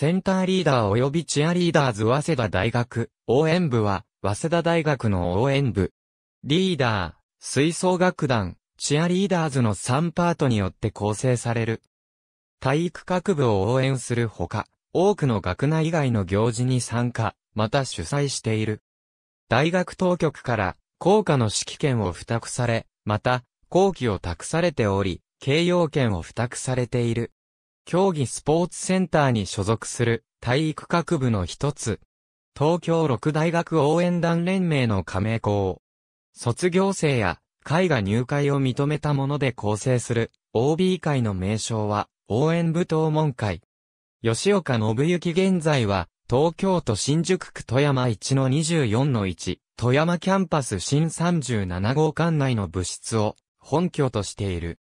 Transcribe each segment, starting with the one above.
センターリーダー及びチアリーダーズ早稲田大学、応援部は、早稲田大学の応援部。リーダー、吹奏楽団、チアリーダーズの3パートによって構成される。体育学部を応援するほか、多くの学内以外の行事に参加、また主催している。大学当局から、校歌の指揮権を付託され、また、校旗を託されており、掲揚権を付託されている。競技スポーツセンターに所属する体育学部の一つ。東京六大学応援団連盟の加盟校。卒業生や会が入会を認めたもので構成する OB 会の名称は応援部東門会。吉岡信幸現在は東京都新宿区富山1の24の1、富山キャンパス新37号館内の部室を本拠としている。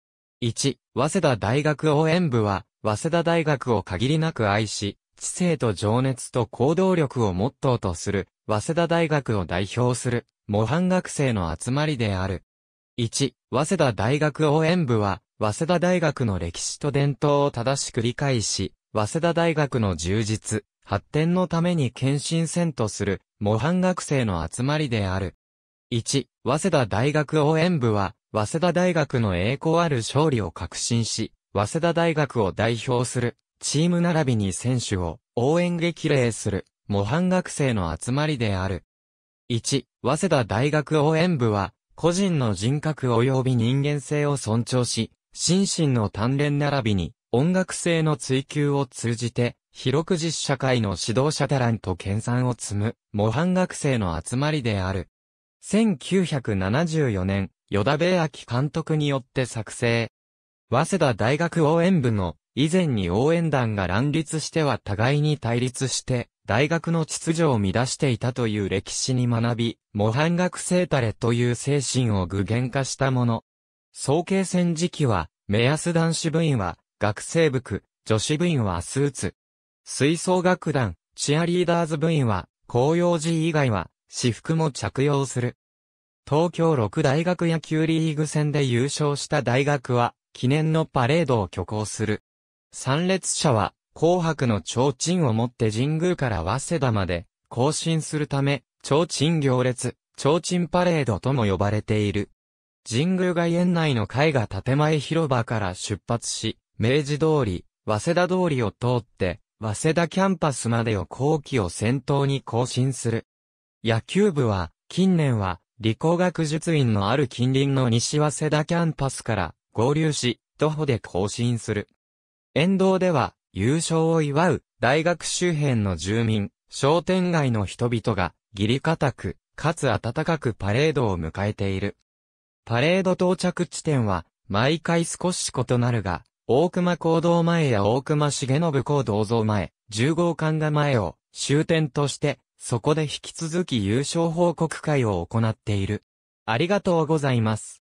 1、早稲田大学応援部は、早稲田大学を限りなく愛し、知性と情熱と行動力をモットーとする、早稲田大学を代表する、模範学生の集まりである。1、早稲田大学応援部は、早稲田大学の歴史と伝統を正しく理解し、早稲田大学の充実、発展のために献身せんとする、模範学生の集まりである。1、早稲田大学応援部は、早稲田大学の栄光ある勝利を確信し、早稲田大学を代表する、チーム並びに選手を応援激励する、模範学生の集まりである。1、早稲田大学応援部は、個人の人格及び人間性を尊重し、心身の鍛錬並びに、音楽性の追求を通じて、広く実社会の指導者タランと研鑽を積む、模範学生の集まりである。1974年、与田米明監督によって作成。早稲田大学応援部の以前に応援団が乱立しては互いに対立して大学の秩序を乱していたという歴史に学び、模範学生たれという精神を具現化したもの。総慶戦時期は、目安男子部員は学生服、女子部員はスーツ。吹奏楽団、チアリーダーズ部員は、紅葉寺以外は、私服も着用する。東京六大学野球リーグ戦で優勝した大学は、記念のパレードを挙行する。参列者は、紅白の提灯を持って神宮から早稲田まで、行進するため、提灯行列、提灯パレードとも呼ばれている。神宮外苑内の絵画建前広場から出発し、明治通り、早稲田通りを通って、早稲田キャンパスまでを後期を先頭に行進する。野球部は、近年は、理工学術院のある近隣の西早稲田キャンパスから合流し、徒歩で更新する。沿道では、優勝を祝う、大学周辺の住民、商店街の人々が、義理固く、かつ暖かくパレードを迎えている。パレード到着地点は、毎回少し異なるが、大熊講堂前や大熊重信公銅像前、十号館が前を終点としてそこで引き続き優勝報告会を行っている。ありがとうございます。